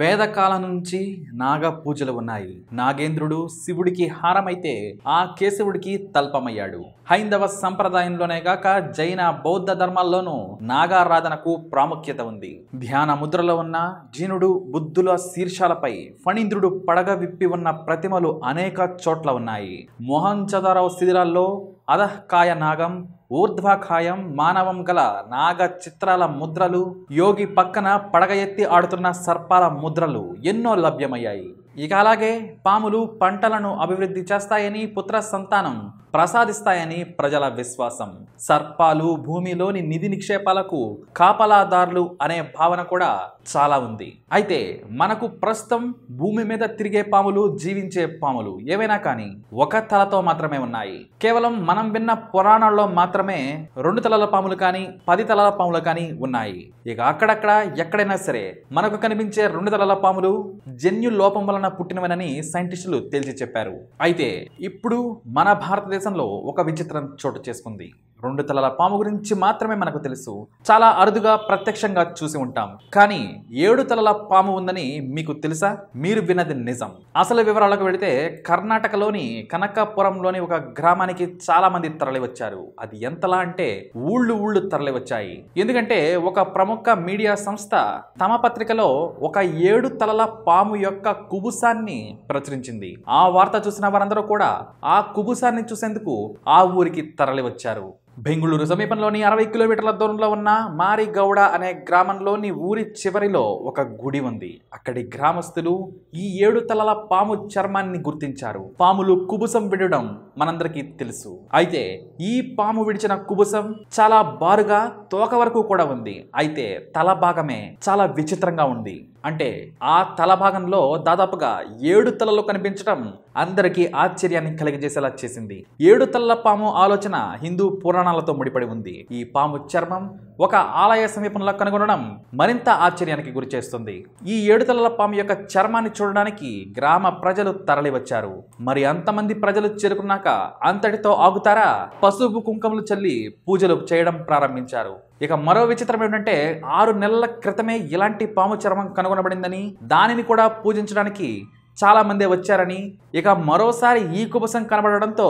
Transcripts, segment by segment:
వేదకాలం నుంచి నాగ పూజలు ఉన్నాయి నాగేంద్రుడు శివుడికి హారమైతే ఆ కేశవుడికి తల్పమయ్యాడు హైందవ సంప్రదాయంలోనే గాక జైన బౌద్ధ ధర్మాల్లోనూ నాగారాధనకు ప్రాముఖ్యత ఉంది ధ్యాన ముద్రలో ఉన్న జీనుడు బుద్ధుల శీర్షాలపై ఫణీంద్రుడు పడగ విప్పి ఉన్న ప్రతిమలు అనేక చోట్ల ఉన్నాయి మోహన్ చదారావు శిథిరాల్లో అదహకాయ నాగం ఊర్ధ్వఖాయం మానవం గల నాగ చిత్రాల ముద్రలు యోగి పక్కన పడగ ఎత్తి ఆడుతున్న సర్పాల ముద్రలు ఎన్నో లభ్యమయ్యాయి ఇక అలాగే పాములు పంటలను అభివృద్ధి చేస్తాయని పుత్ర సంతానం ప్రసాదిస్తాయని ప్రజల విశ్వాసం సర్పాలు భూమిలోని నిధి నిక్షేపాలకు కాపలాదారులు అనే భావన కూడా చాలా ఉంది అయితే మనకు ప్రస్తుతం భూమి మీద తిరిగే పాములు జీవించే పాములు ఏవైనా కానీ ఒక తలతో మాత్రమే ఉన్నాయి కేవలం మనం విన్న పురాణాల్లో మాత్రమే రెండు తలల పాములు కానీ పది తలల పాములు కానీ ఉన్నాయి ఇక అక్కడక్కడ ఎక్కడైనా సరే మనకు కనిపించే రెండు తలల పాములు జన్యు లోపం వలన వలన పుట్టినవనని సైంటిస్టులు తేల్చి చెప్పారు అయితే ఇప్పుడు మన భారతదేశంలో ఒక విచిత్రం చోటు చేసుకుంది రెండు తలల పాము గురించి మాత్రమే మనకు తెలుసు చాలా అరుదుగా ప్రత్యక్షంగా చూసి ఉంటాం కానీ ఏడు తలల పాము ఉందని మీకు తెలుసా మీరు విన్నది నిజం అసలు వివరాలకు వెళితే కర్ణాటకలోని కనకాపురంలోని ఒక గ్రామానికి చాలా మంది వచ్చారు అది ఎంతలా అంటే ఊళ్ళు ఊళ్ళు తరలివచ్చాయి ఎందుకంటే ఒక ప్రముఖ మీడియా సంస్థ తమ పత్రికలో ఒక ఏడు తలల పాము యొక్క కుబుసాన్ని ప్రచురించింది ఆ వార్త చూసిన వారందరూ కూడా ఆ కుబుసాన్ని చూసేందుకు ఆ ఊరికి తరలి వచ్చారు బెంగుళూరు సమీపంలోని అరవై కిలోమీటర్ల దూరంలో ఉన్న మారిగౌడ అనే గ్రామంలోని ఊరి చివరిలో ఒక గుడి ఉంది అక్కడి గ్రామస్తులు ఈ ఏడు తలల పాము చర్మాన్ని గుర్తించారు పాములు కుబుసం విడడం మనందరికీ తెలుసు అయితే ఈ పాము విడిచిన కుబుసం చాలా బారుగా తోక వరకు కూడా ఉంది అయితే తల భాగమే చాలా విచిత్రంగా ఉంది అంటే ఆ తల భాగంలో దాదాపుగా ఏడు తలలు కనిపించడం అందరికీ ఆశ్చర్యాన్ని కలిగజేసేలా చేసింది ఏడు తలల పాము ఆలోచన హిందూ పురాణ పురాణాలతో ముడిపడి ఉంది ఈ పాము చర్మం ఒక ఆలయ సమీపంలో కనుగొనడం మరింత ఆశ్చర్యానికి గురిచేస్తుంది ఈ ఏడుతల పాము యొక్క చర్మాన్ని చూడడానికి గ్రామ ప్రజలు తరలివచ్చారు మరి అంతమంది ప్రజలు చేరుకున్నాక అంతటితో ఆగుతారా పసుపు కుంకుమలు చల్లి పూజలు చేయడం ప్రారంభించారు ఇక మరో విచిత్రం ఏంటంటే ఆరు నెలల క్రితమే ఇలాంటి పాము చర్మం కనుగొనబడిందని దానిని కూడా పూజించడానికి చాలామందే వచ్చారని ఇక మరోసారి ఈ కుబసం కనబడడంతో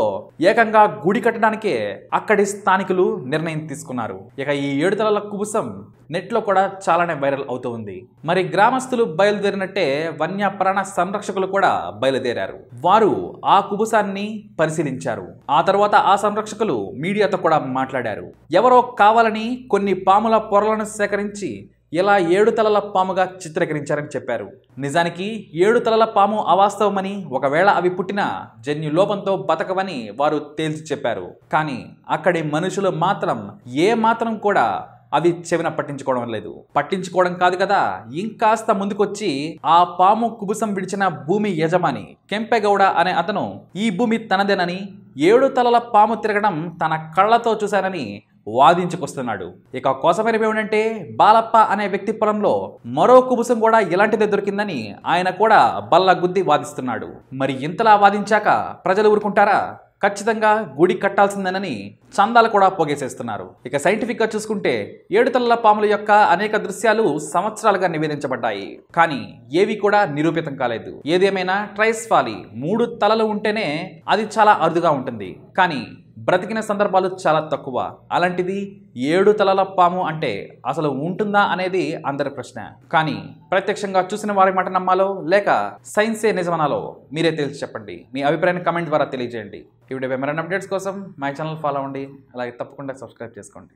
ఏకంగా గుడి కట్టడానికే అక్కడి స్థానికులు నిర్ణయం తీసుకున్నారు ఇక ఈ ఏడుతల కుబుసం నెట్లో కూడా చాలానే వైరల్ అవుతూ ఉంది మరి గ్రామస్తులు బయలుదేరినట్టే వన్యప్రాణ సంరక్షకులు కూడా బయలుదేరారు వారు ఆ కుబుసాన్ని పరిశీలించారు ఆ తర్వాత ఆ సంరక్షకులు మీడియాతో కూడా మాట్లాడారు ఎవరో కావాలని కొన్ని పాముల పొరలను సేకరించి ఇలా ఏడు తలల పాముగా చిత్రీకరించారని చెప్పారు నిజానికి ఏడు తలల పాము అవాస్తవమని ఒకవేళ అవి పుట్టిన జన్యు లోపంతో బతకవని వారు తేల్చి చెప్పారు కానీ అక్కడి మనుషులు మాత్రం ఏ మాత్రం కూడా అవి చెవిన పట్టించుకోవడం లేదు పట్టించుకోవడం కాదు కదా ఇంకాస్త ముందుకొచ్చి ఆ పాము కుబుసం విడిచిన భూమి యజమాని కెంపెగౌడ అనే అతను ఈ భూమి తనదేనని ఏడు తలల పాము తిరగడం తన కళ్ళతో చూశానని వాదించుకొస్తున్నాడు ఇక కోసమైన ఏమిటంటే బాలప్ప అనే వ్యక్తి పొలంలో మరో కుబుసం కూడా ఇలాంటిదే దొరికిందని ఆయన కూడా బల్ల గుద్ది వాదిస్తున్నాడు మరి ఇంతలా వాదించాక ప్రజలు ఊరుకుంటారా ఖచ్చితంగా గుడి కట్టాల్సిందేనని చందాలు కూడా పోగేసేస్తున్నారు ఇక సైంటిఫిక్గా చూసుకుంటే ఏడుతల్ల పాముల యొక్క అనేక దృశ్యాలు సంవత్సరాలుగా నివేదించబడ్డాయి కానీ ఏవి కూడా నిరూపితం కాలేదు ఏదేమైనా ట్రైస్ ఫాలి మూడు తలలు ఉంటేనే అది చాలా అరుదుగా ఉంటుంది కానీ బ్రతికిన సందర్భాలు చాలా తక్కువ అలాంటిది ఏడు తలల పాము అంటే అసలు ఉంటుందా అనేది అందరి ప్రశ్న కానీ ప్రత్యక్షంగా చూసిన వారి మాట నమ్మాలో లేక సైన్సే నిజమనాలో మీరే తెలిసి చెప్పండి మీ అభిప్రాయాన్ని కమెంట్ ద్వారా తెలియజేయండి ఇప్పుడు మరిన్ని అప్డేట్స్ కోసం మై ఛానల్ ఫాలో అవ్వండి అలాగే తప్పకుండా సబ్స్క్రైబ్ చేసుకోండి